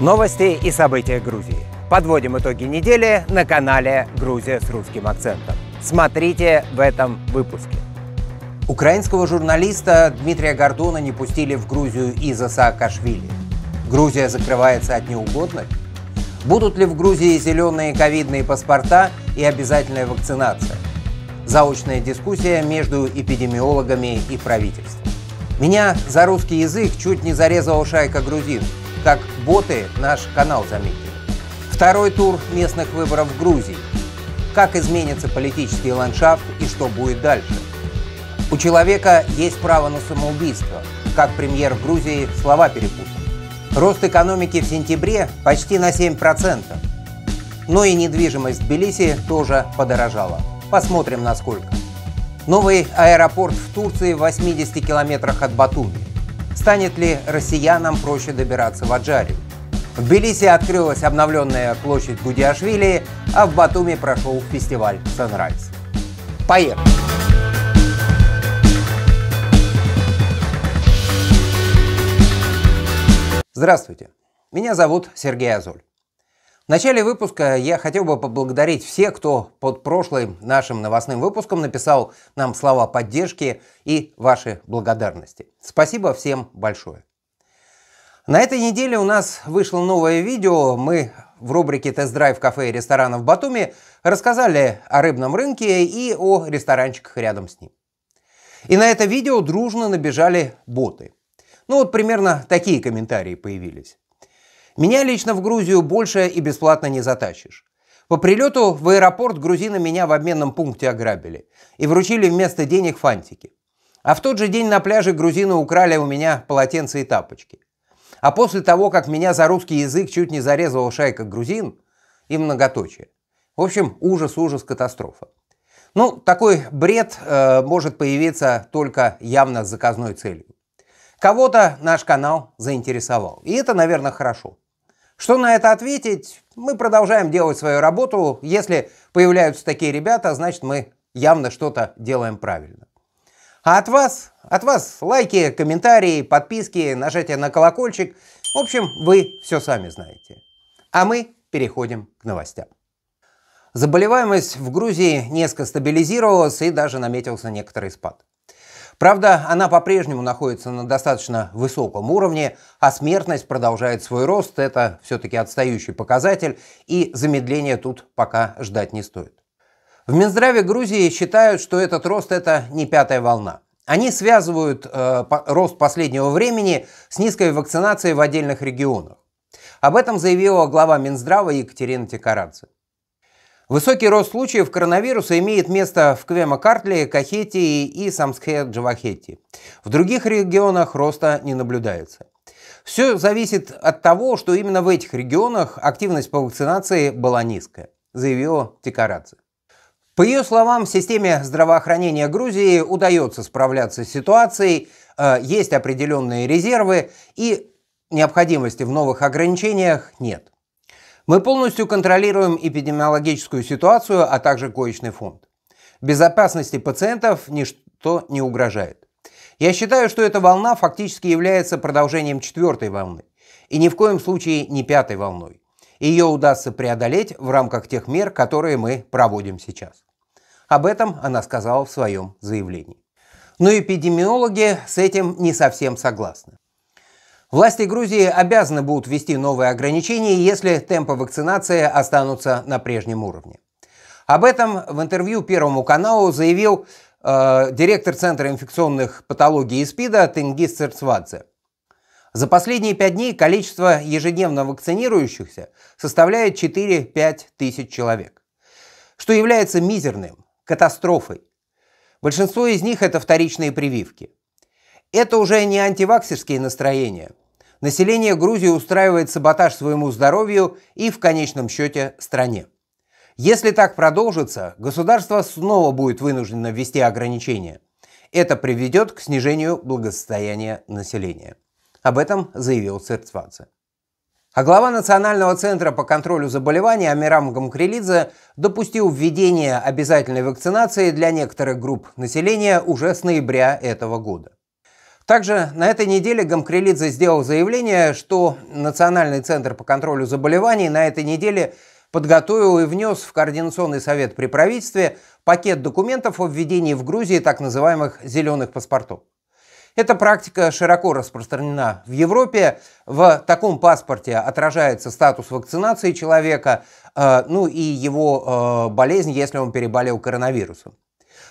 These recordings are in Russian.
Новости и события Грузии. Подводим итоги недели на канале «Грузия с русским акцентом». Смотрите в этом выпуске. Украинского журналиста Дмитрия Гордона не пустили в Грузию из-за Саакашвили. Грузия закрывается от неугодных? Будут ли в Грузии зеленые ковидные паспорта и обязательная вакцинация? Заочная дискуссия между эпидемиологами и правительством. Меня за русский язык чуть не зарезала шайка грузин – как боты наш канал заметили. Второй тур местных выборов в Грузии. Как изменится политический ландшафт и что будет дальше? У человека есть право на самоубийство. Как премьер в Грузии слова перепутал. Рост экономики в сентябре почти на 7%. Но и недвижимость в Тбилиси тоже подорожала. Посмотрим, насколько. Новый аэропорт в Турции в 80 километрах от Батуми. Станет ли россиянам проще добираться в Аджарию? В Тбилиси открылась обновленная площадь Гудиашвили, а в Батуми прошел фестиваль «Санрайз». Поехали! Здравствуйте! Меня зовут Сергей Азоль. В начале выпуска я хотел бы поблагодарить всех, кто под прошлым нашим новостным выпуском написал нам слова поддержки и ваши благодарности. Спасибо всем большое. На этой неделе у нас вышло новое видео. Мы в рубрике «Тест-драйв кафе и ресторанов в Батуми» рассказали о рыбном рынке и о ресторанчиках рядом с ним. И на это видео дружно набежали боты. Ну вот примерно такие комментарии появились. Меня лично в Грузию больше и бесплатно не затащишь. По прилету в аэропорт грузины меня в обменном пункте ограбили и вручили вместо денег фантики. А в тот же день на пляже грузины украли у меня полотенце и тапочки. А после того, как меня за русский язык чуть не зарезала шайка грузин, и многоточие. В общем, ужас, ужас, катастрофа. Ну, такой бред э, может появиться только явно с заказной целью. Кого-то наш канал заинтересовал. И это, наверное, хорошо. Что на это ответить? Мы продолжаем делать свою работу. Если появляются такие ребята, значит мы явно что-то делаем правильно. А от вас, от вас лайки, комментарии, подписки, нажатие на колокольчик. В общем, вы все сами знаете. А мы переходим к новостям. Заболеваемость в Грузии несколько стабилизировалась и даже наметился некоторый спад. Правда, она по-прежнему находится на достаточно высоком уровне, а смертность продолжает свой рост, это все-таки отстающий показатель, и замедления тут пока ждать не стоит. В Минздраве Грузии считают, что этот рост это не пятая волна. Они связывают э, по, рост последнего времени с низкой вакцинацией в отдельных регионах. Об этом заявила глава Минздрава Екатерина Тикарадзе. Высокий рост случаев коронавируса имеет место в квема Кахетии и Самсхе-Джавахетии. В других регионах роста не наблюдается. Все зависит от того, что именно в этих регионах активность по вакцинации была низкая, заявила Тикарадзе. По ее словам, в системе здравоохранения Грузии удается справляться с ситуацией, э, есть определенные резервы и необходимости в новых ограничениях нет. Мы полностью контролируем эпидемиологическую ситуацию, а также коечный фонд. Безопасности пациентов ничто не угрожает. Я считаю, что эта волна фактически является продолжением четвертой волны и ни в коем случае не пятой волной. Ее удастся преодолеть в рамках тех мер, которые мы проводим сейчас. Об этом она сказала в своем заявлении. Но эпидемиологи с этим не совсем согласны. Власти Грузии обязаны будут ввести новые ограничения, если темпы вакцинации останутся на прежнем уровне. Об этом в интервью Первому каналу заявил э, директор Центра инфекционных патологий и СПИДа Тенгиз Церцвадзе. За последние пять дней количество ежедневно вакцинирующихся составляет 4-5 тысяч человек, что является мизерным, катастрофой. Большинство из них это вторичные прививки. Это уже не антиваксерские настроения – Население Грузии устраивает саботаж своему здоровью и в конечном счете стране. Если так продолжится, государство снова будет вынуждено ввести ограничения. Это приведет к снижению благосостояния населения. Об этом заявил Церцвадзе. А глава Национального центра по контролю заболеваний Амирам Гамкрелидзе допустил введение обязательной вакцинации для некоторых групп населения уже с ноября этого года. Также на этой неделе Гамкрелидзе сделал заявление, что Национальный центр по контролю заболеваний на этой неделе подготовил и внес в Координационный совет при правительстве пакет документов о введении в Грузии так называемых «зеленых паспортов». Эта практика широко распространена в Европе. В таком паспорте отражается статус вакцинации человека, э, ну и его э, болезнь, если он переболел коронавирусом.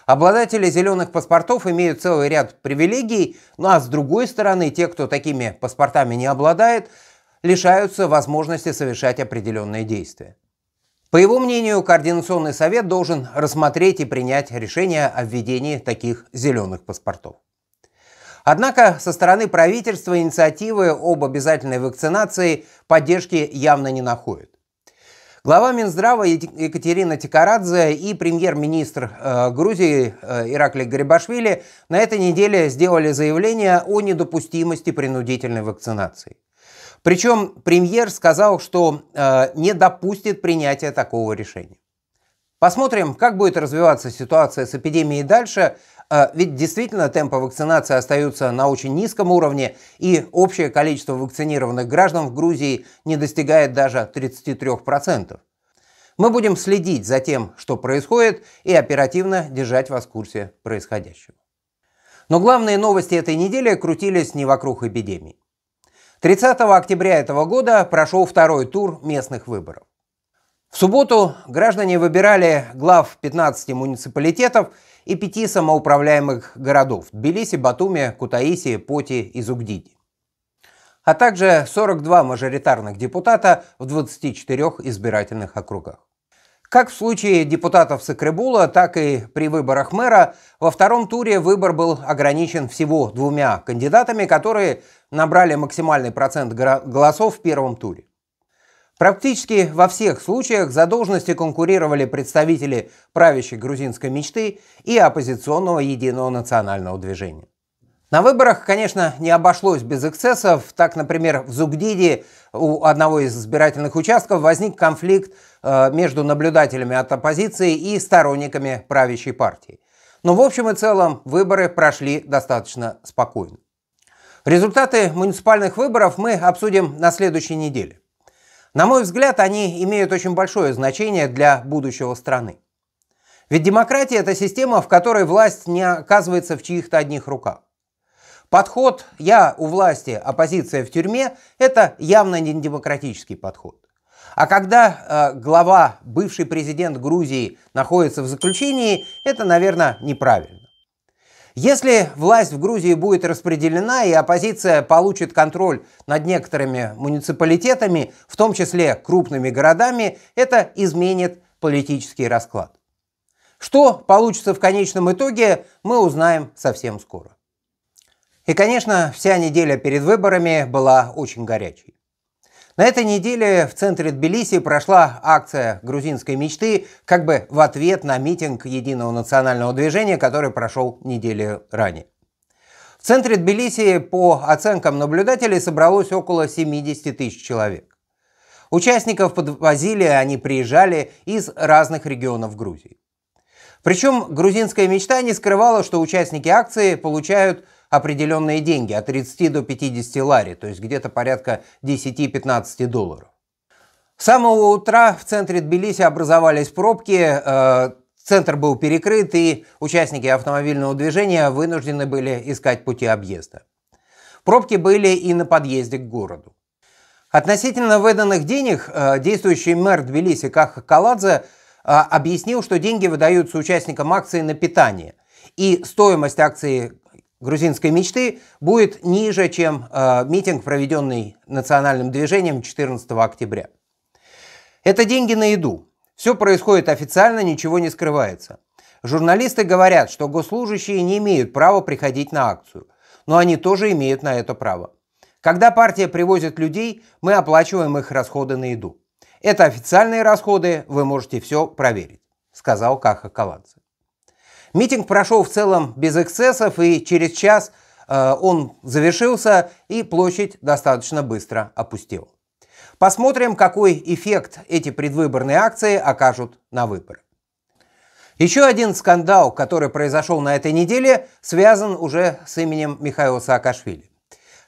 Обладатели зеленых паспортов имеют целый ряд привилегий, ну а с другой стороны, те, кто такими паспортами не обладает, лишаются возможности совершать определенные действия. По его мнению, Координационный совет должен рассмотреть и принять решение о введении таких зеленых паспортов. Однако со стороны правительства инициативы об обязательной вакцинации поддержки явно не находят. Глава Минздрава Екатерина Тикарадзе и премьер-министр э, Грузии э, Ираклий Гарибашвили на этой неделе сделали заявление о недопустимости принудительной вакцинации. Причем премьер сказал, что э, не допустит принятия такого решения. Посмотрим, как будет развиваться ситуация с эпидемией дальше – а, ведь действительно темпы вакцинации остаются на очень низком уровне, и общее количество вакцинированных граждан в Грузии не достигает даже 33%. Мы будем следить за тем, что происходит, и оперативно держать вас в курсе происходящего. Но главные новости этой недели крутились не вокруг эпидемии. 30 октября этого года прошел второй тур местных выборов. В субботу граждане выбирали глав 15 муниципалитетов и пяти самоуправляемых городов – Тбилиси, Батуми, Кутаиси, Поти и Зугдиди. А также 42 мажоритарных депутата в 24 избирательных округах. Как в случае депутатов Сакрыбула, так и при выборах мэра, во втором туре выбор был ограничен всего двумя кандидатами, которые набрали максимальный процент голосов в первом туре. Практически во всех случаях за конкурировали представители правящей грузинской мечты и оппозиционного единого национального движения. На выборах, конечно, не обошлось без эксцессов. Так, например, в Зугдиде у одного из избирательных участков возник конфликт э, между наблюдателями от оппозиции и сторонниками правящей партии. Но в общем и целом выборы прошли достаточно спокойно. Результаты муниципальных выборов мы обсудим на следующей неделе. На мой взгляд, они имеют очень большое значение для будущего страны. Ведь демократия – это система, в которой власть не оказывается в чьих-то одних руках. Подход «я у власти, оппозиция а в тюрьме» – это явно не демократический подход. А когда э, глава, бывший президент Грузии, находится в заключении, это, наверное, неправильно. Если власть в Грузии будет распределена и оппозиция получит контроль над некоторыми муниципалитетами, в том числе крупными городами, это изменит политический расклад. Что получится в конечном итоге, мы узнаем совсем скоро. И, конечно, вся неделя перед выборами была очень горячей. На этой неделе в центре Тбилиси прошла акция грузинской мечты как бы в ответ на митинг Единого национального движения, который прошел неделю ранее. В центре Тбилиси, по оценкам наблюдателей, собралось около 70 тысяч человек. Участников подвозили, они приезжали из разных регионов Грузии. Причем грузинская мечта не скрывала, что участники акции получают определенные деньги, от 30 до 50 лари, то есть где-то порядка 10-15 долларов. С самого утра в центре Тбилиси образовались пробки, э, центр был перекрыт, и участники автомобильного движения вынуждены были искать пути объезда. Пробки были и на подъезде к городу. Относительно выданных денег э, действующий мэр Тбилиси Каха Каладзе э, объяснил, что деньги выдаются участникам акции на питание, и стоимость акции грузинской мечты будет ниже, чем э, митинг, проведенный национальным движением 14 октября. Это деньги на еду. Все происходит официально, ничего не скрывается. Журналисты говорят, что госслужащие не имеют права приходить на акцию, но они тоже имеют на это право. Когда партия привозит людей, мы оплачиваем их расходы на еду. Это официальные расходы, вы можете все проверить, сказал Каха Каланце. Митинг прошел в целом без эксцессов, и через час э, он завершился, и площадь достаточно быстро опустила. Посмотрим, какой эффект эти предвыборные акции окажут на выборы. Еще один скандал, который произошел на этой неделе, связан уже с именем Михаила Саакашвили.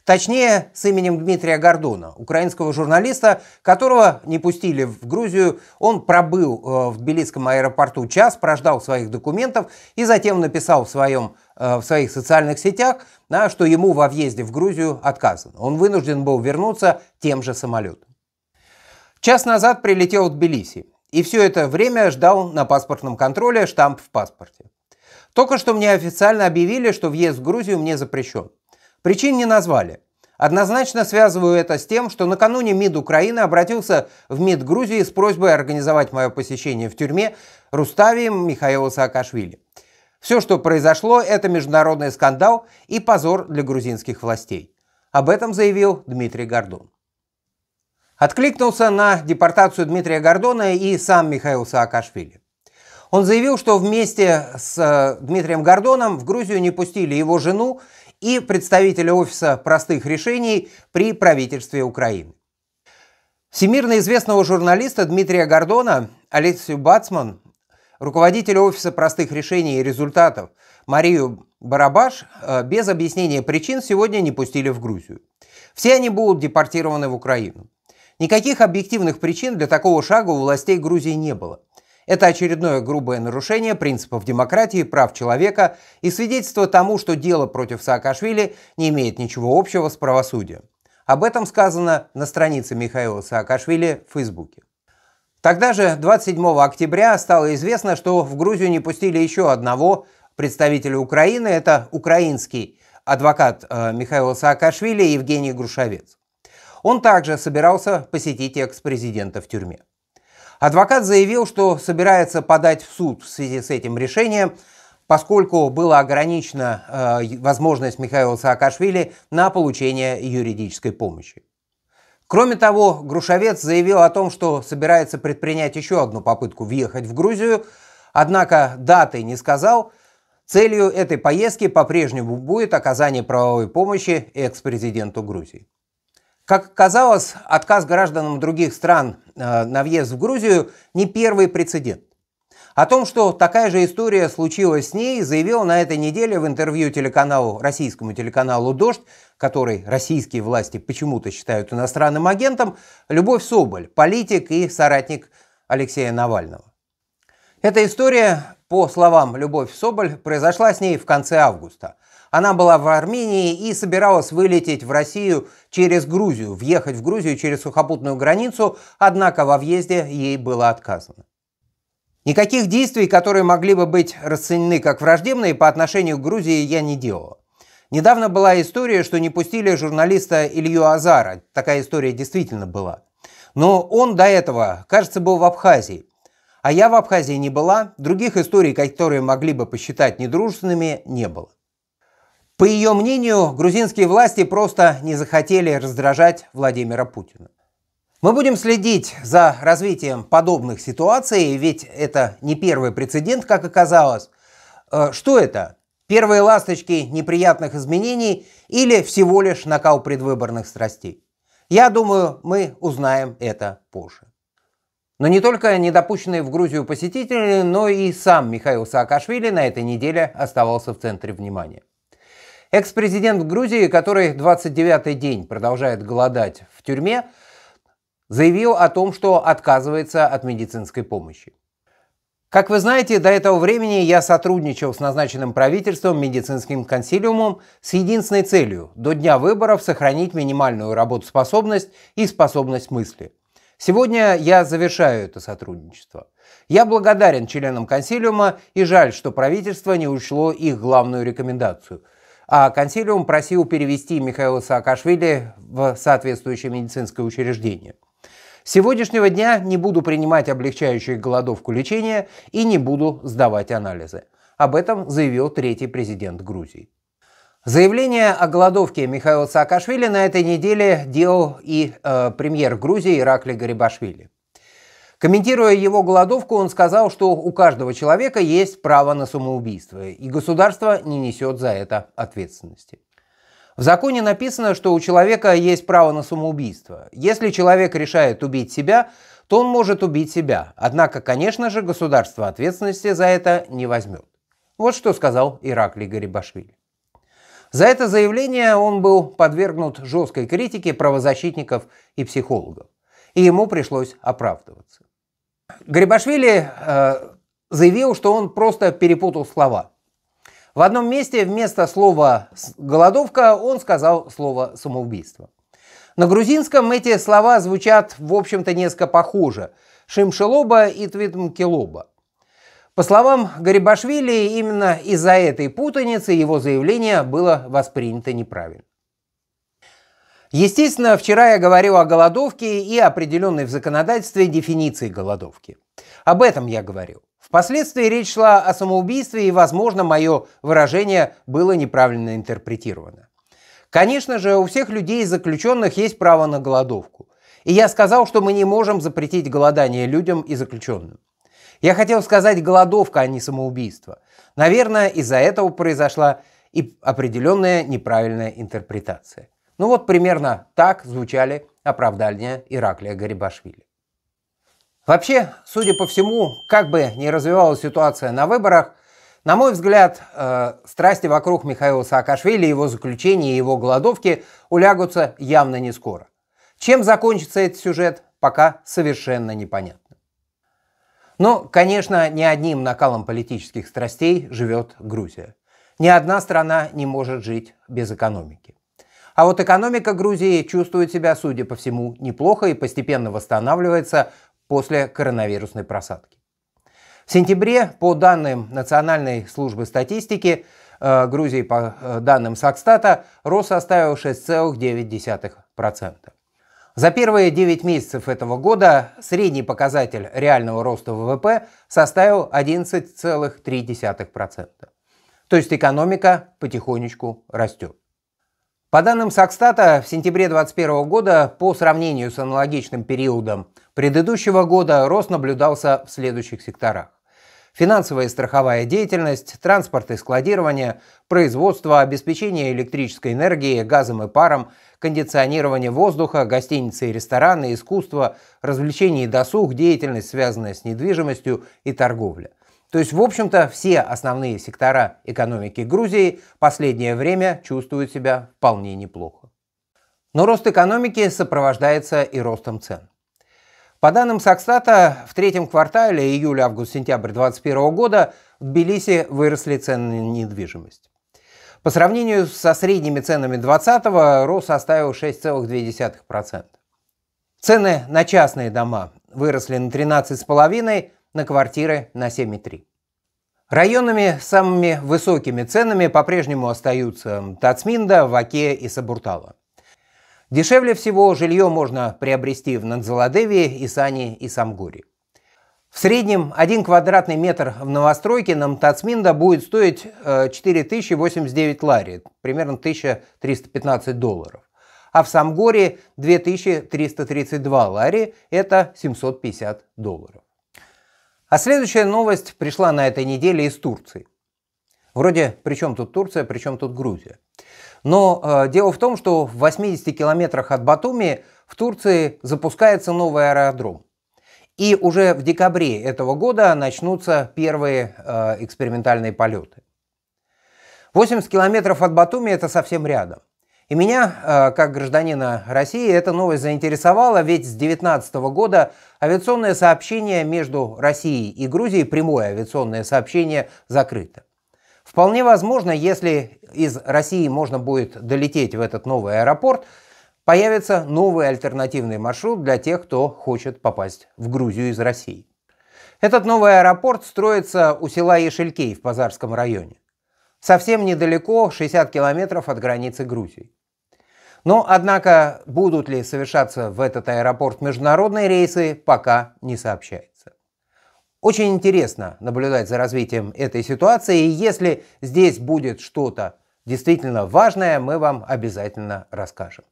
Точнее, с именем Дмитрия Гордона, украинского журналиста, которого не пустили в Грузию. Он пробыл э, в Тбилисском аэропорту час, прождал своих документов и затем написал в, своем, э, в своих социальных сетях, что ему во въезде в Грузию отказано. Он вынужден был вернуться тем же самолетом. Час назад прилетел в Тбилиси и все это время ждал на паспортном контроле штамп в паспорте. Только что мне официально объявили, что въезд в Грузию мне запрещен. Причин не назвали. Однозначно связываю это с тем, что накануне МИД Украины обратился в МИД Грузии с просьбой организовать мое посещение в тюрьме Руставием Михаила Саакашвили. Все, что произошло, это международный скандал и позор для грузинских властей. Об этом заявил Дмитрий Гордон. Откликнулся на депортацию Дмитрия Гордона и сам Михаил Саакашвили. Он заявил, что вместе с э, Дмитрием Гордоном в Грузию не пустили его жену и представителя Офиса простых решений при правительстве Украины. Всемирно известного журналиста Дмитрия Гордона, Алексию Бацман, руководителя Офиса простых решений и результатов Марию Барабаш э, без объяснения причин сегодня не пустили в Грузию. Все они будут депортированы в Украину. Никаких объективных причин для такого шага у властей Грузии не было. Это очередное грубое нарушение принципов демократии и прав человека и свидетельство тому, что дело против Саакашвили не имеет ничего общего с правосудием. Об этом сказано на странице Михаила Саакашвили в Фейсбуке. Тогда же, 27 октября, стало известно, что в Грузию не пустили еще одного представителя Украины. Это украинский адвокат э, Михаила Саакашвили Евгений Грушевец. Он также собирался посетить экс-президента в тюрьме. Адвокат заявил, что собирается подать в суд в связи с этим решением, поскольку была ограничена э, возможность Михаила Саакашвили на получение юридической помощи. Кроме того, Грушовец заявил о том, что собирается предпринять еще одну попытку въехать в Грузию, однако даты не сказал. Целью этой поездки по-прежнему будет оказание правовой помощи экс-президенту Грузии. Как оказалось, отказ гражданам других стран Э, на въезд в Грузию не первый прецедент. О том, что такая же история случилась с ней, заявил на этой неделе в интервью телеканалу, российскому телеканалу «Дождь», который российские власти почему-то считают иностранным агентом, Любовь Соболь, политик и соратник Алексея Навального. Эта история, по словам Любовь Соболь, произошла с ней в конце августа. Она была в Армении и собиралась вылететь в Россию через Грузию, въехать в Грузию через сухопутную границу, однако во въезде ей было отказано. Никаких действий, которые могли бы быть расценены как враждебные по отношению к Грузии, я не делала. Недавно была история, что не пустили журналиста Илью Азара. Такая история действительно была. Но он до этого, кажется, был в Абхазии. А я в Абхазии не была, других историй, которые могли бы посчитать недружественными, не было. По ее мнению, грузинские власти просто не захотели раздражать Владимира Путина. Мы будем следить за развитием подобных ситуаций, ведь это не первый прецедент, как оказалось. Э, что это? Первые ласточки неприятных изменений или всего лишь накал предвыборных страстей? Я думаю, мы узнаем это позже. Но не только недопущенные в Грузию посетители, но и сам Михаил Саакашвили на этой неделе оставался в центре внимания. Экс-президент Грузии, который 29-й день продолжает голодать в тюрьме, заявил о том, что отказывается от медицинской помощи. Как вы знаете, до этого времени я сотрудничал с назначенным правительством медицинским консилиумом с единственной целью – до дня выборов сохранить минимальную работоспособность и способность мысли. Сегодня я завершаю это сотрудничество. Я благодарен членам консилиума и жаль, что правительство не учло их главную рекомендацию – а консилиум просил перевести Михаила Саакашвили в соответствующее медицинское учреждение. С сегодняшнего дня не буду принимать облегчающих голодовку лечения и не буду сдавать анализы. Об этом заявил третий президент Грузии. Заявление о голодовке Михаила Саакашвили на этой неделе делал и э, премьер Грузии Иракли Гарибашвили. Комментируя его голодовку, он сказал, что у каждого человека есть право на самоубийство, и государство не несет за это ответственности. В законе написано, что у человека есть право на самоубийство. Если человек решает убить себя, то он может убить себя. Однако, конечно же, государство ответственности за это не возьмет. Вот что сказал Ираклий Гарибашвили. За это заявление он был подвергнут жесткой критике правозащитников и психологов, и ему пришлось оправдываться. Грибашвили э, заявил, что он просто перепутал слова. В одном месте вместо слова «голодовка» он сказал слово «самоубийство». На грузинском эти слова звучат, в общем-то, несколько похоже. Шимшелоба и Твитмкелоба. По словам Гарибашвили, именно из-за этой путаницы его заявление было воспринято неправильно. Естественно, вчера я говорил о голодовке и определенной в законодательстве дефиниции голодовки. Об этом я говорил. Впоследствии речь шла о самоубийстве, и, возможно, мое выражение было неправильно интерпретировано. Конечно же, у всех людей и заключенных есть право на голодовку. И я сказал, что мы не можем запретить голодание людям и заключенным. Я хотел сказать голодовка, а не самоубийство. Наверное, из-за этого произошла и определенная неправильная интерпретация. Ну вот примерно так звучали оправдания Ираклия Гарибашвили. Вообще, судя по всему, как бы ни развивалась ситуация на выборах, на мой взгляд, э, страсти вокруг Михаила Саакашвили, его заключения и его голодовки улягутся явно не скоро. Чем закончится этот сюжет, пока совершенно непонятно. Но, конечно, не одним накалом политических страстей живет Грузия. Ни одна страна не может жить без экономики. А вот экономика Грузии чувствует себя, судя по всему, неплохо и постепенно восстанавливается после коронавирусной просадки. В сентябре, по данным Национальной службы статистики, э, Грузии, по э, данным Сакстата, рост составил 6,9%. За первые 9 месяцев этого года средний показатель реального роста ВВП составил 11,3%. То есть экономика потихонечку растет. По данным Сокстата в сентябре 2021 года по сравнению с аналогичным периодом предыдущего года рост наблюдался в следующих секторах. Финансовая и страховая деятельность, транспорт и складирование, производство, обеспечение электрической энергии, газом и паром, кондиционирование воздуха, гостиницы и рестораны, искусство, развлечения и досуг, деятельность, связанная с недвижимостью и торговля – то есть, в общем-то, все основные сектора экономики Грузии в последнее время чувствуют себя вполне неплохо. Но рост экономики сопровождается и ростом цен. По данным Сакстата, в третьем квартале июль, август, сентябрь 2021 года в Тбилиси выросли цены на недвижимость. По сравнению со средними ценами 2020 рост составил 6,2%. Цены на частные дома выросли на 13,5%, на квартиры на 7,3. Районами с самыми высокими ценами по-прежнему остаются Тацминда, Ваке и Сабуртала. Дешевле всего жилье можно приобрести в Надзаладеве, Исане и Самгуре. В среднем один квадратный метр в новостройке на Тацминда будет стоить 4089 э, лари, примерно 1315 долларов. А в Самгоре 2332 лари, это 750 долларов. А следующая новость пришла на этой неделе из Турции. Вроде при чем тут Турция, при чем тут Грузия. Но э, дело в том, что в 80 километрах от Батуми в Турции запускается новый аэродром. И уже в декабре этого года начнутся первые э, экспериментальные полеты. 80 километров от Батуми это совсем рядом. И меня, э, как гражданина России, эта новость заинтересовала, ведь с 2019 года авиационное сообщение между Россией и Грузией, прямое авиационное сообщение, закрыто. Вполне возможно, если из России можно будет долететь в этот новый аэропорт, появится новый альтернативный маршрут для тех, кто хочет попасть в Грузию из России. Этот новый аэропорт строится у села Ешелькей в Пазарском районе совсем недалеко, 60 километров от границы Грузии. Но, однако, будут ли совершаться в этот аэропорт международные рейсы, пока не сообщается. Очень интересно наблюдать за развитием этой ситуации, и если здесь будет что-то действительно важное, мы вам обязательно расскажем.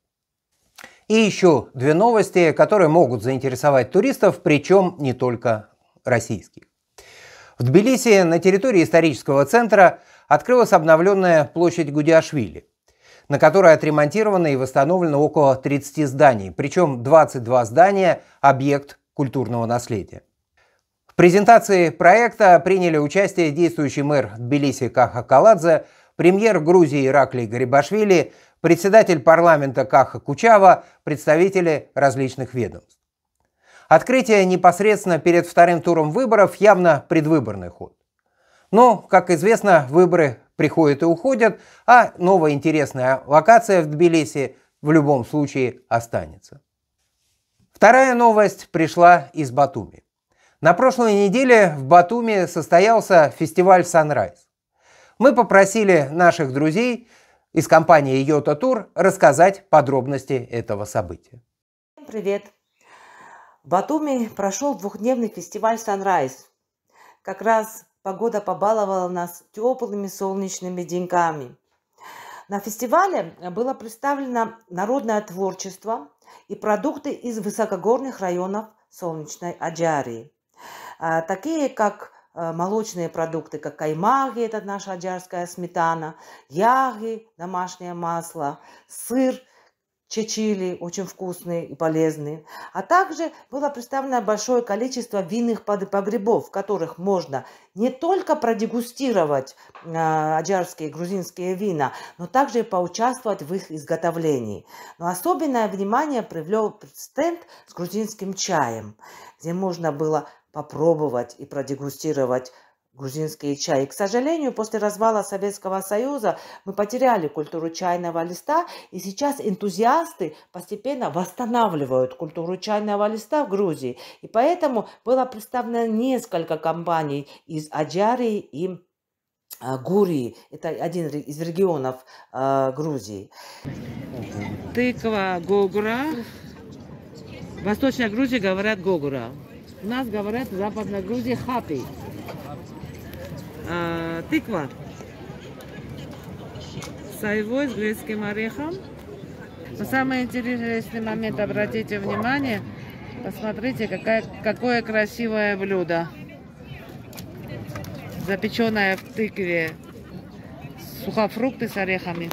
И еще две новости, которые могут заинтересовать туристов, причем не только российских. В Тбилиси на территории исторического центра – открылась обновленная площадь Гудиашвили, на которой отремонтировано и восстановлено около 30 зданий, причем 22 здания – объект культурного наследия. В презентации проекта приняли участие действующий мэр Тбилиси Каха Каладзе, премьер Грузии Ираклий Гарибашвили, председатель парламента Каха Кучава, представители различных ведомств. Открытие непосредственно перед вторым туром выборов явно предвыборный ход. Но, как известно, выборы приходят и уходят, а новая интересная локация в Тбилиси в любом случае останется. Вторая новость пришла из Батуми. На прошлой неделе в Батуми состоялся фестиваль Sunrise. Мы попросили наших друзей из компании Йота Тур рассказать подробности этого события. Привет! В Батуми прошел двухдневный фестиваль Sunrise. Как раз погода побаловала нас теплыми солнечными деньками. На фестивале было представлено народное творчество и продукты из высокогорных районов солнечной Аджарии. А, такие, как э, молочные продукты, как каймаги, это наша аджарская сметана, яги, домашнее масло, сыр – чечили, очень вкусные и полезные. А также было представлено большое количество винных погребов, в которых можно не только продегустировать э, аджарские и грузинские вина, но также и поучаствовать в их изготовлении. Но особенное внимание привлек стенд с грузинским чаем, где можно было попробовать и продегустировать грузинский чай. И, к сожалению, после развала Советского Союза мы потеряли культуру чайного листа, и сейчас энтузиасты постепенно восстанавливают культуру чайного листа в Грузии. И поэтому было представлено несколько компаний из Аджарии и а, Гурии. Это один из регионов э, Грузии. Тыква, гогура. В Восточной Грузии говорят гогура. У нас говорят в Западной Грузии хапи. А, тыква с айвой, с грецким орехом. Но самый интересный момент, обратите внимание, посмотрите, какая, какое красивое блюдо. Запеченное в тыкве сухофрукты с орехами.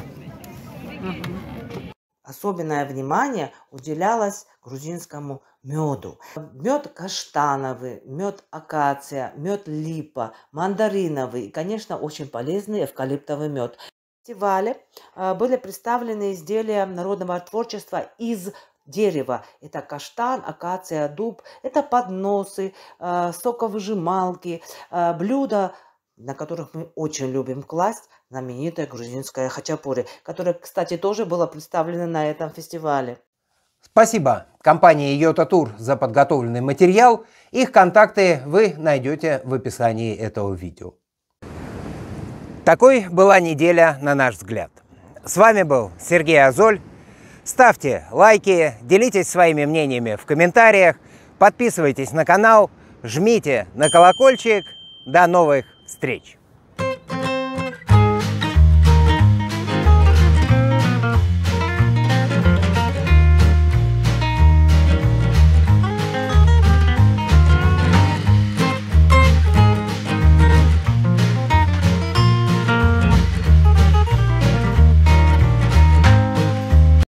Особенное внимание уделялось грузинскому меду. Мед каштановый, мед акация, мед липа, мандариновый и, конечно, очень полезный эвкалиптовый мед. В фестивале а, были представлены изделия народного творчества из дерева. Это каштан, акация, дуб. Это подносы, а, соковыжималки, а, блюда, на которых мы очень любим класть знаменитое грузинское хачапури, которое, кстати, тоже было представлено на этом фестивале. Спасибо компании Йота Тур за подготовленный материал. Их контакты вы найдете в описании этого видео. Такой была неделя, на наш взгляд. С вами был Сергей Азоль. Ставьте лайки, делитесь своими мнениями в комментариях, подписывайтесь на канал, жмите на колокольчик. До новых встреч!